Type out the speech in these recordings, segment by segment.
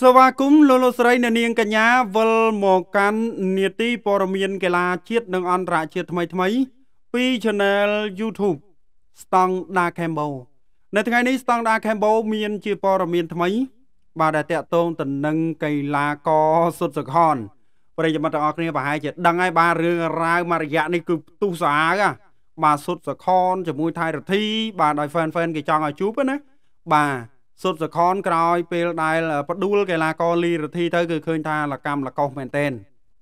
ស្វាគមន៍លោកលោកស្រីអ្នកនាងកញ្ញាវិលមកកាន់នីតិព័រមានកីឡាជាតិនិងអន្តរជាតិថ្មីថ្មីពី Channel YouTube ស្តង់ដាខេមបូនៅថ្ងៃនេះស្តង់ដាខេមបូមានជាព័រមានថ្មី បាទដែលតាក់ទងទៅនឹងកីឡាករសុទ្ធសកលប្រិយមិត្តទាំងអស់គ្នាប្រហែលជាដឹងហើយបាទរឿងរ៉ាវមួយរយៈនេះគឺទុះសាហាវបាទសុទ្ធសកលជាមួយថៃរទ្ធីបាទដោយ fan fan គេចង់ឲ្យជួបណាបាទសុទ្ធសខនក្រោយពេលដែលផ្ដួលកីឡាករលីរទ្ធីទៅគឺឃើញថាលកម្មលកុសមែនតែន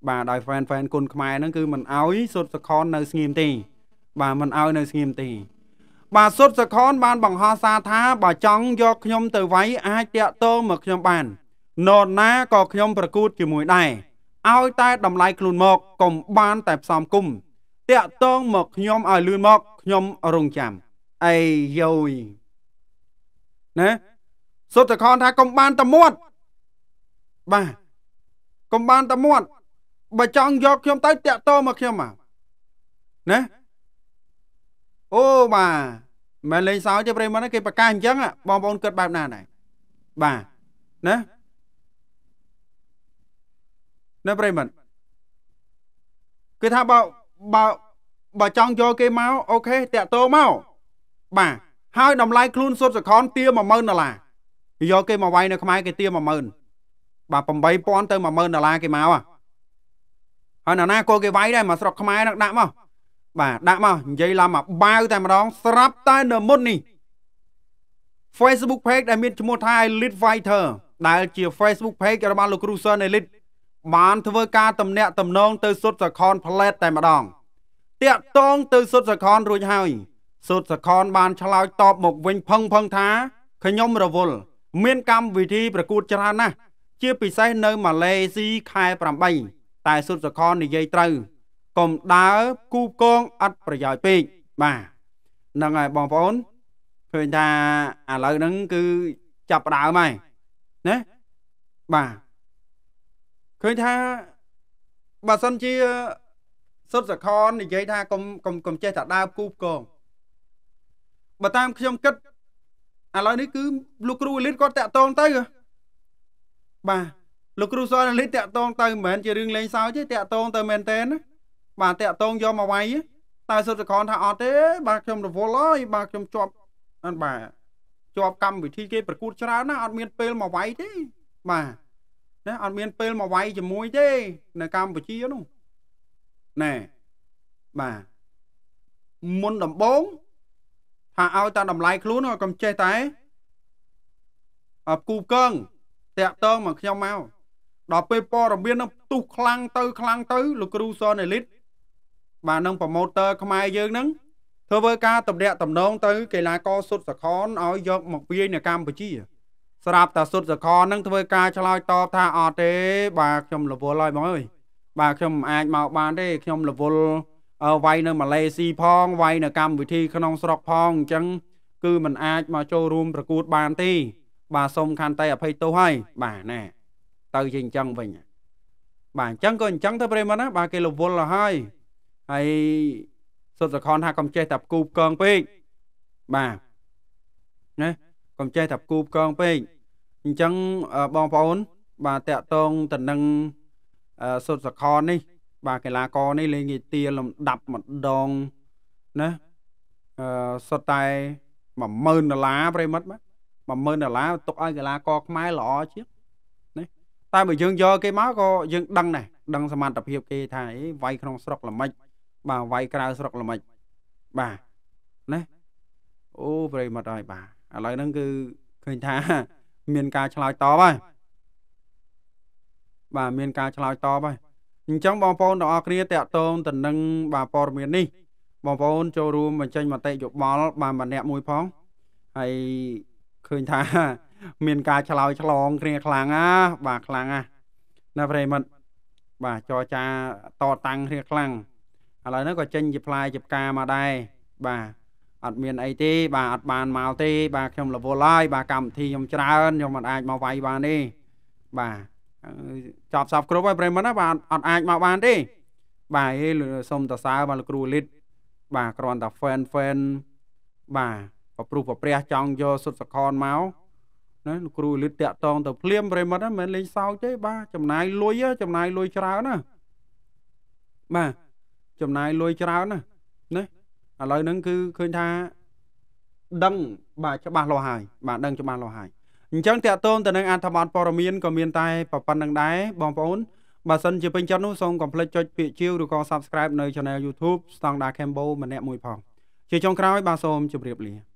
បាទដោយ fan fan គុណខ្មែរហ្នឹងគឺមិនអោយសុទ្ធសខននៅស្ងៀមទេបាទមិនអោយនៅស្ងៀមទេបាទសុទ្ធសខនបានបង្ហោះសារថាបើចង់យកខ្ញុំទៅវាយអាចតាក់ទងមកខ្ញុំបាននរណាក៏ខ្ញុំប្រកួតជាមួយ ដែរឲ្យតែតម្លៃខ្លួនមកកុំបាន តែផ្សំគុំតាក់ទងមកខ្ញុំឲ្យលឿនមកខ្ញុំរងចាំអេយយណាសុទ្ធតែខនថាកុំបានតមាត់បាទកុំបានតមាត់បើចង់យកខ្ញុំទៅតាក់តមកខ្ញុំមកណាអូបាទមិនលេងសើចទេប្រិមត្តគេប្រកាសអញ្ចឹងបងប្អូនគិតបែបណាដែរបាទណាណាប្រិមត្តគឺថាបើបើបើចង់យកគេមកអូខេតាក់តមកបាទហើយតម្លៃខ្លួនសុទ្ធសខនទា10000ដុល្លារយកគេមកវាយនៅខ្មែរគេទាម10000បាទ8000ទៅ10000ដុល្លារគេមកហើយណាណាក៏គេវាយដែរមកស្រុកខ្មែរនឹងដាក់មកបាទដាក់មកនិយាយឡើងមកបាវតែម្ដងស្រាប់តែនៅមុននេះ Facebook page ដែលមានឈ្មោះថា Elite Fighter ដែលជា Facebook page របស់លោកគ្រូសន Elite បានធ្វើការតំណាក់តំណងទៅសុទ្ធសខនផ្លែតតែម្ដងតាក់តងទៅសុទ្ធសខនរួចហើយសុទ្ធសខនបានឆ្លើយតបមកវិញផឹងផឹងថាខ្ញុំរវល់មានកម្មវិធីប្រកួតច្រើនណាស់ជា ពិសេសនៅម៉ាឡេស៊ីខែ8តែសុទ្ធសកលនិយាយត្រូវកុំដើរគូកងអត់ប្រយោជន៍ពេកបាទហ្នឹងហើយបងប្អូនឃើញថាឥឡូវហ្នឹងគឺចាប់ដើមហើយណាបាទឃើញថាបើសិនជាសុទ្ធសកលនិយាយថាកុំកុំកុំចេះតែដើរគូកងបើតាមខ្ញុំគិតឥឡូវនេះគឺលោកគ្រូអលីតគាត់តាក់តងទៅបាទលោកគ្រូសអលីតតាក់តងទៅមិនមែនជារឿងលេងសើចទេតាក់តងទៅមែនតែនបាទតាក់តងយកមកវាយតែសុទ្ធសកលថាអត់ទេ បាទខ្ញុំរវល់ហើយបាទខ្ញុំជាប់អត់បាទជាប់កម្មវិធីគេប្រកួតច្រើនណាអត់មានពេលមកវាយទេបាទណាអត់មានពេលមកវាយជាមួយទេនៅកម្ពុជានោះណែបាទមុនដំបូងថាឲ្យតែតម្លៃខ្លួនកុំចេះតែអបគូកឹងតាក់តងមកខ្ញុំមកដល់ពេលព័ត៌មាននឹងផ្ទុះខ្លាំងទៅ ខ្លាំងទៅលោកគ្រូសនអេលីតបាទនឹងប្រម៉ូទ័រខ្មែរយើងនឹងធ្វើការតម្រាក់តំណងទៅ កីឡាករសុទ្ធសខនឲ្យយក មកវាយនៅកម្ពុជា ស្រាប់តែសុទ្ធសខននឹងធ្វើការឆ្លើយតបថាអត់ទេ បាទខ្ញុំរវល់ហើយបងអើយបាទខ្ញុំមិនអាចមកបានទេខ្ញុំរវល់វាយនៅម៉ាឡេស៊ីផងវាយនៅកម្មវិធីក្នុងស្រុកផងអញ្ចឹងគឺมันអាចមកចូលរួមប្រកួតបានទេបាទសូមខន្តីអភ័យទោសហើយបាទណាទៅជាអញ្ចឹងវិញបាទអញ្ចឹងក៏អញ្ចឹងទៅប្រិមត្តណាបាទគេរវល់ហើយហើយសុទ្ធសខនថាកំចេះតែគូបកងពេកបាទណាកំចេះតែគូបកងពេកអញ្ចឹងបងប្អូនបាទតកតងទៅនឹងសុទ្ធសខននេះបាទកីឡាករនេះលេងងាយទាលំដាប់ម្ដងណាអឺសុទ្ធតែ10000ដុល្លារប្រិមិត្តបាទ10000ដុល្លារទុកឲ្យកីឡាករខ្មែរល្អជាងណាតែបើយើងយកគេមកក៏យើងដឹងដែរដឹងសមត្ថភាព គេថាអីវាយក្នុងស្រុកល្មិចបាទវាយក្រៅស្រុកល្មិចបាទណាអូប្រិមិត្តហើយបាទឥឡូវហ្នឹងគឺឃើញថាមានការឆ្លើយតបហើយបាទមានការឆ្លើយតបហើយអញ្ចឹងបងប្អូនទាំងអស់គ្នាតកតងទៅនឹងបាទព័ត៌មាននេះបងប្អូនចូលរួមបញ្ចេញមតិយោបល់បានម្នាក់មួយផងហើយឃើញថាមានការឆ្លោយឆ្លងគ្នាខ្លាំងណាស់បាទខ្លាំងណាស់ណាប្រិមិត្តបាទចរចាតតាំងគ្នាខ្លាំងឥឡូវហ្នឹងក៏ចេញជាផ្លែជាផ្កាមកដែរបាទអត់មានអីទេបាទអត់បានមកទេបាទខ្ញុំរវល់ហើយបាទកម្មវិធីខ្ញុំច្រើនខ្ញុំមិនអាចមកវាយបានទេបាទចប់សពគ្រប់ហើយប្រិមត្តណាបាទអត់អាចមកបានទេ បាទអេសុំតសើបាទលោកគ្រូលីតបាទគ្រាន់តែ fan fan បាទប្រព្រឹត្តប្រព្រះចង់យកសុទ្ធសខនមកណាលោកគ្រូលីតតាក់តងទៅភ្លាមប្រិមត្តណាមិនលេងសោកទេបាទចំណាយលុយចំណាយលុយច្រើនណាបាទចំណាយលុយច្រើនណាណាឥឡូវហ្នឹងគឺឃើញថាដឹងបាទច្បាស់លាស់ហើយបាទដឹងច្បាស់លាស់ហើយអញ្ចឹងតកតងទៅនឹងអត្ថបទព័ត៌មានក៏មានតែប៉ុណ្្នឹងដែរបងប្អូនបើសិនជាពេញចិត្តនោះសូមកុំភ្លេចចុចពាក្យជាវឬក៏ Subscribe នៅ Channel YouTube ស្តង់ដា Cambo ម្នាក់មួយផងជាចុងក្រោយបាទសូមជម្រាបលា